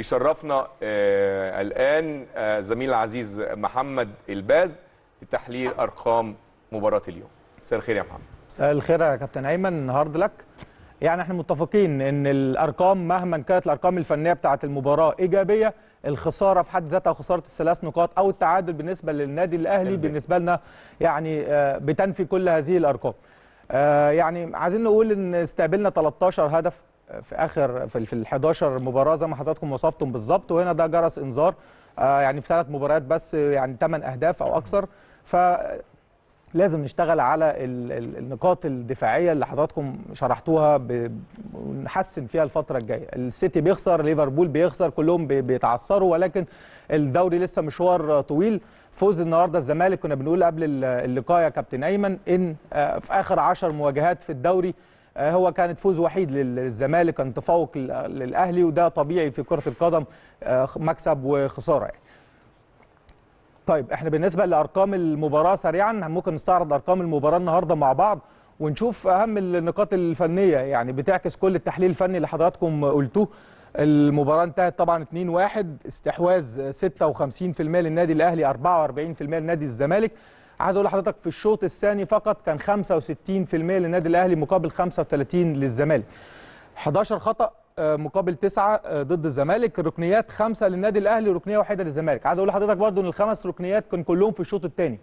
بيشرفنا آه، الان آه، زميل العزيز محمد الباز لتحليل ارقام مباراه اليوم مساء الخير يا محمد مساء الخير يا كابتن ايمن هارد لك يعني احنا متفقين ان الارقام مهما كانت الارقام الفنيه بتاعه المباراه ايجابيه الخساره في حد ذاتها خساره الثلاث نقاط او التعادل بالنسبه للنادي الاهلي بالنسبه لنا يعني آه، بتنفي كل هذه الارقام يعني عايزين نقول ان استقبلنا 13 هدف في اخر في ال 11 مباراه زي ما حضراتكم وصفتم بالظبط وهنا ده جرس انذار آه، يعني في ثلاث مباريات بس يعني ثمان اهداف او اكثر ف لازم نشتغل على النقاط الدفاعيه اللي حضراتكم شرحتوها ونحسن فيها الفتره الجايه السيتي بيخسر ليفربول بيخسر كلهم بيتعثروا ولكن الدوري لسه مشوار طويل فوز النهارده الزمالك كنا بنقول قبل اللقاء يا كابتن ايمن ان آه، في اخر 10 مواجهات في الدوري آه، هو كانت فوز وحيد للزمالك كان تفوق للاهلي وده طبيعي في كره القدم آه، مكسب وخساره يعني. طيب احنا بالنسبه لارقام المباراه سريعا ممكن نستعرض ارقام المباراه النهارده مع بعض ونشوف اهم النقاط الفنيه يعني بتعكس كل التحليل الفني اللي حضراتكم قلتوه المباراه انتهت طبعا 2-1 استحواذ 56% للنادي الاهلي 44% لنادي الزمالك عايز اقول لحضرتك في الشوط الثاني فقط كان 65% للنادي الاهلي مقابل 35 للزمالك 11 خطا آه، مقابل 9 آه، ضد الزمالك الركنيات 5 للنادي الاهلي وركنيه واحده للزمالك عايز اقول لحضرتك برضو ان الخمس ركنيات كان كلهم في الشوط الثاني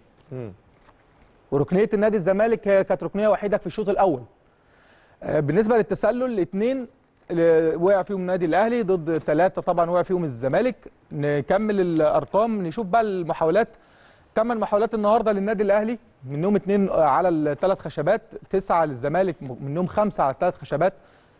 وركنيه النادي الزمالك هي كانت ركنيه وحيده في الشوط الاول آه، بالنسبه للتسلل اثنين وقع فيهم النادي الاهلي ضد ثلاثه طبعا وقع فيهم الزمالك نكمل الارقام نشوف بقى المحاولات ثمان محاولات النهارده للنادي الاهلي منهم اثنين آه، على الثلاث خشبات تسعه للزمالك منهم خمسه على الثلاث خشبات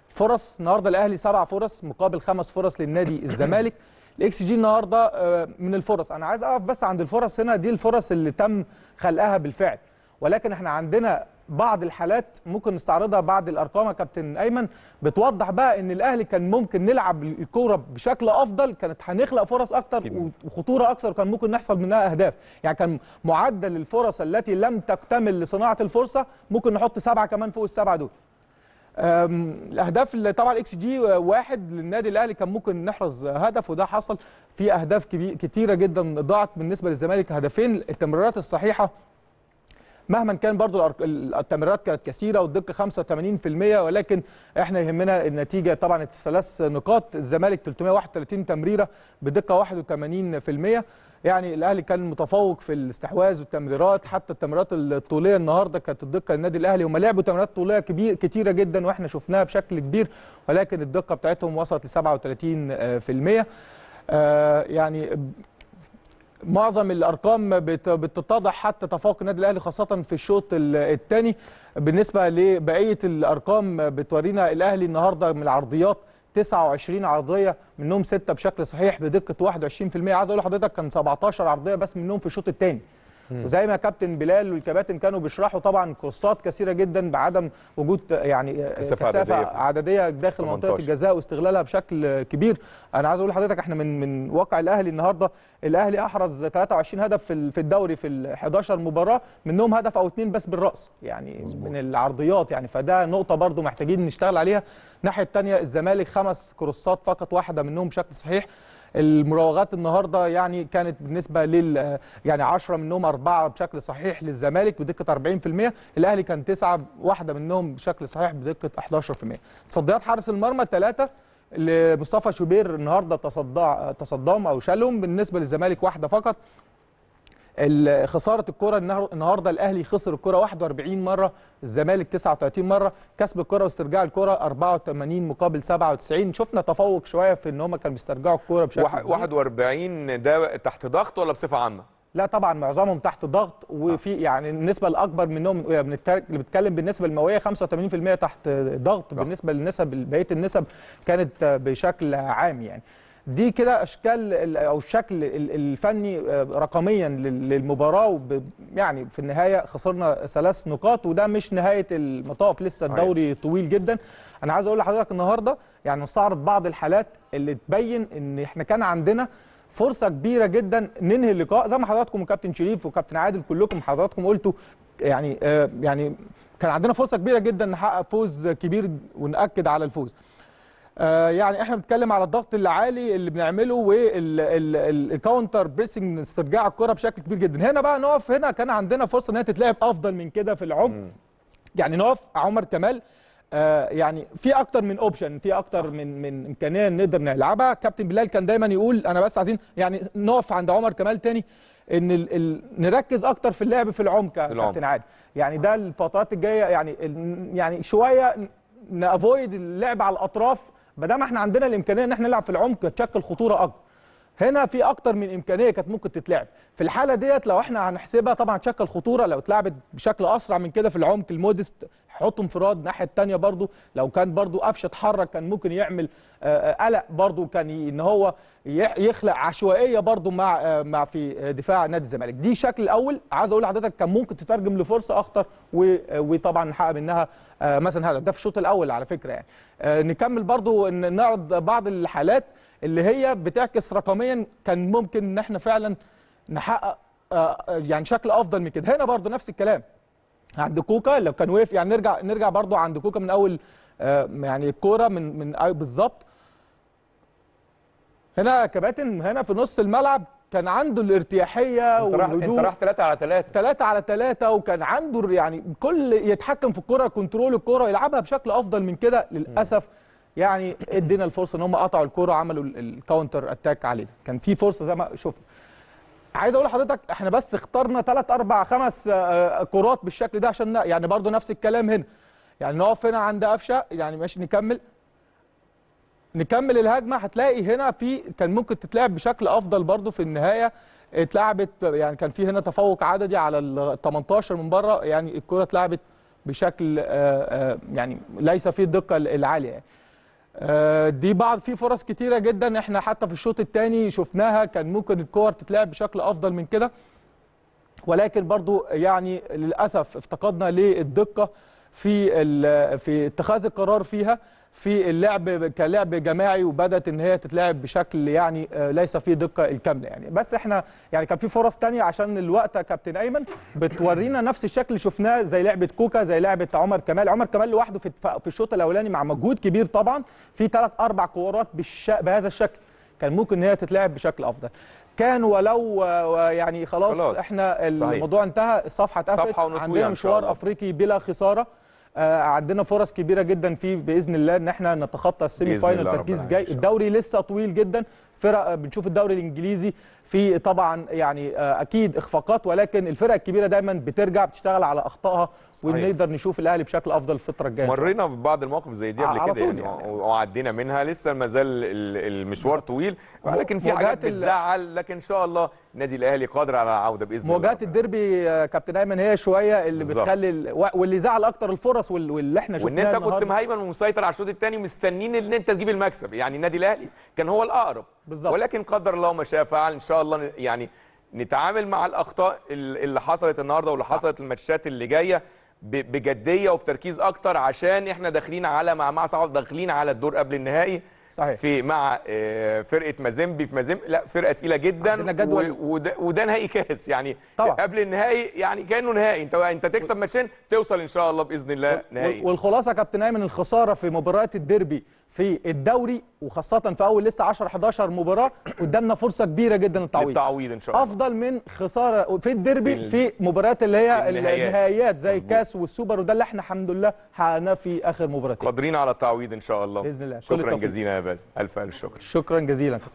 فرص النهارده الاهلي سبع فرص مقابل خمس فرص للنادي الزمالك الاكس جي النهارده آه، من الفرص انا عايز اقف بس عند الفرص هنا دي الفرص اللي تم خلقها بالفعل ولكن احنا عندنا بعض الحالات ممكن نستعرضها بعد الارقام يا كابتن ايمن بتوضح بقى ان الاهلي كان ممكن نلعب الكوره بشكل افضل كانت هنخلق فرص اكثر وخطوره اكثر وكان ممكن نحصل منها اهداف يعني كان معدل الفرص التي لم تكتمل لصناعه الفرصه ممكن نحط سبعه كمان فوق السبعه دول الاهداف اللي طبعا اكس جي واحد للنادي الاهلي كان ممكن نحرز هدف وده حصل في اهداف كتيره جدا ضاعت بالنسبه للزمالك هدفين التمريرات الصحيحه مهما كان برضو التمريرات كانت كثيره والدقه 85% ولكن احنا يهمنا النتيجه طبعا الثلاث نقاط الزمالك 331 تمريره بدقه 81% يعني الاهلي كان متفوق في الاستحواذ والتمريرات حتى التمريرات الطوليه النهارده كانت الدقه للنادي الاهلي هم لعبوا تمريرات طوليه كبير كتيره جدا واحنا شفناها بشكل كبير ولكن الدقه بتاعتهم وصلت ل 37% آه يعني معظم الارقام بتتضح حتى تفوق النادي الاهلي خاصه في الشوط الثاني بالنسبه لبقيه الارقام بتورينا الاهلي النهارده من العرضيات 29 عرضيه منهم سته بشكل صحيح بدقه 21% عايز اقول لحضرتك كان 17 عرضيه بس منهم في الشوط الثاني وزي ما كابتن بلال والكباتن كانوا بيشرحوا طبعا كورسات كثيره جدا بعدم وجود يعني آه، كثافه عددية, عدديه داخل 18. منطقه الجزاء واستغلالها بشكل كبير انا عايز اقول لحضرتك احنا من من واقع الاهلي النهارده الاهلي احرز 23 هدف في الدوري في ال 11 مباراه منهم هدف او اثنين بس بالراس يعني مزبوط. من العرضيات يعني فده نقطه برضو محتاجين نشتغل عليها الناحيه الثانيه الزمالك خمس كروسات فقط واحده منهم بشكل صحيح المراوغات النهارده يعني كانت بالنسبه لل يعني 10 منهم اربعه بشكل صحيح للزمالك بدقه 40% الاهلي كان تسعه واحده منهم بشكل صحيح بدقه 11% تصديات حارس المرمى ثلاثه لمصطفى شوبير النهارده تصدع تصدام او شالهم بالنسبه للزمالك واحده فقط خساره الكره النهارده الاهلي خسر الكره 41 مره الزمالك 39 مره كسب الكره واسترجاع الكره 84 مقابل 97 شفنا تفوق شويه في ان هم كانوا بيسترجعوا الكره بشكل 41 ده تحت ضغط ولا بصفه عامه لا طبعا معظمهم تحت ضغط وفي آه. يعني النسبه الاكبر منهم اللي بتكلم بالنسبه المئويه 85% تحت ضغط بالنسبه للنسب بقيه النسب كانت بشكل عام يعني دي كده اشكال او الشكل الفني آه، رقميا للمباراه يعني في النهايه خسرنا ثلاث نقاط وده مش نهايه المطاف لسه الدوري طويل جدا انا عايز اقول لحضرتك النهارده يعني نستعرض بعض الحالات اللي تبين ان احنا كان عندنا فرصه كبيره جدا ننهي اللقاء زي ما حضراتكم وكابتن شريف وكابتن عادل كلكم حضراتكم قلتوا يعني آه يعني كان عندنا فرصه كبيره جدا نحقق فوز كبير وناكد على الفوز آه، يعني احنا بنتكلم على الضغط العالي اللي بنعمله والكاونتر بريسنج استرجاع الكره بشكل كبير جدا هنا بقى نقف هنا كان عندنا فرصه ان هي تتلعب افضل من كده في العمق يعني نقف عمر كمال آه يعني في اكتر من اوبشن في اكتر من من امكانيه نقدر نلعبها كابتن بلال كان دايما يقول انا بس عايزين يعني نقف عند عمر كمال تاني ان الـ الـ نركز اكتر في اللعب في العمق كابتن عادل يعني ده الفترات الجايه يعني يعني شويه نافويد اللعب على الاطراف ما دام احنا عندنا الامكانيه ان احنا نلعب في العمق تشكل خطوره اكبر هنا في اكتر من امكانيه كانت ممكن تتلعب في الحاله ديت لو احنا هنحسبها طبعا تشكل خطوره لو اتلعبت بشكل اسرع من كده في العمق المودست حط انفراد الناحيه تانية برضو لو كان برضو قفشه اتحرك كان ممكن يعمل آه، آه، قلق برضو كان ان هو يخلق عشوائيه برضو مع آه، مع في دفاع نادي الزمالك دي شكل الاول عايز اقول لحضرتك كان ممكن تترجم لفرصه اخطر وطبعا نحقق منها مثلا هدف ده في الشوط الاول على فكره يعني نكمل برضو ان نعرض بعض الحالات اللي هي بتعكس رقميا كان ممكن ان احنا فعلا نحقق يعني شكل افضل من كده هنا برضو نفس الكلام عند كوكا لو كان وقف يعني نرجع نرجع برضه عند كوكا من اول آه، يعني الكوره من من بالظبط هنا كباتن هنا في نص الملعب كان عنده الارتياحيه والهدوء انت راح 3 على 3 3 على 3 وكان عنده يعني كل يتحكم في الكره كنترول الكره يلعبها بشكل افضل من كده للاسف يعني ادينا الفرصه ان هم قطعوا الكره وعملوا الكاونتر اتاك علينا كان في فرصه زي ما شفنا عايز اقول لحضرتك احنا بس اخترنا 3 اربع خمس آه، آه، كرات بالشكل ده عشان يعني برضو نفس الكلام هنا يعني نقف هنا عند قفشه يعني ماشي نكمل نكمل الهجمه هتلاقي هنا في كان ممكن تتلعب بشكل افضل برضو في النهايه اتلعبت يعني كان في هنا تفوق عددي على ال 18 من بره يعني الكره اتلعبت بشكل آه، يعني ليس فيه الدقه العاليه يعني. آه، دي بعض في فرص كتيره جدا احنا حتى في الشوط الثاني شفناها كان ممكن الكور تتلعب بشكل افضل من كده ولكن برضو يعني للاسف افتقدنا للدقه في في اتخاذ القرار فيها في اللعب كلعب جماعي وبدات ان هي تتلعب بشكل يعني آه، ليس فيه دقه الكامله يعني بس احنا يعني كان في فرص ثانيه عشان الوقت يا كابتن ايمن بتورينا نفس الشكل اللي شفناه زي لعبه كوكا زي لعبه عمر كمال عمر كمال لوحده في في الشوط الاولاني مع مجهود كبير طبعا في ثلاث اربع كورات بهذا الشكل كان ممكن ان هي تتلعب بشكل افضل كان ولو آه، يعني خلاص, خلاص. احنا الموضوع صحيح. انتهى الصفحه اتقفلت عندنا مشوار افريقي بلا خساره آه، عندنا فرص كبيره جدا فيه باذن الله ان احنا نتخطى السيمي فاينل تركيز جاي الدوري لسه طويل جدا فرق بنشوف الدوري الانجليزي في طبعا يعني آه، اكيد اخفاقات ولكن الفرق الكبيره دايما بترجع بتشتغل على اخطائها ونقدر نشوف الاهلي بشكل افضل الفتره الجايه مرينا ببعض المواقف زي دي قبل كده يعني, يعني. وعدينا منها لسه ما زال المشوار طويل ولكن في حاجات بتزعل لكن ان شاء الله النادي الاهلي قادر على العوده باذن الله مواجهات الديربي آه، كابتن ايمن هي شويه اللي بالزبط. بتخلي ال... واللي زعل اكتر الفرص وال... واللي احنا شفناه وان انت كنت مهيمن ومسيطر على الشوط الثاني مستنين ان انت تجيب المكسب يعني النادي الاهلي كان هو الاقرب بالزبط. ولكن قدر الله ما شاء فعل ان شاء الله يعني نتعامل مع الاخطاء اللي حصلت النهارده واللي حصلت الماتشات اللي جايه بجديه وبتركيز اكتر عشان احنا داخلين على مع مع صعب داخلين على الدور قبل النهائي صحيح في مع آه، فرقه مازيمبي في مازيمبي لا فرقه تقيله جدا وده, وده نهائي كاس يعني طبعا. قبل النهائي يعني كانه نهائي انت انت تكسب ماتشين توصل ان شاء الله باذن الله نهائي والخلاصه يا كابتن ايمن الخساره في مباراه الديربي في الدوري وخاصه في اول لسه 10 11 مباراه قدامنا فرصه كبيره جدا للتعويض التعويض ان شاء الله افضل من خساره في الديربي في مباريات اللي هي النهائيات زي الكاس والسوبر وده اللي احنا الحمد لله حققناه في اخر مباراتين قادرين على التعويض ان شاء الله باذن الله شكرا جزيلا يا باز الف الف شكر شكرا جزيلا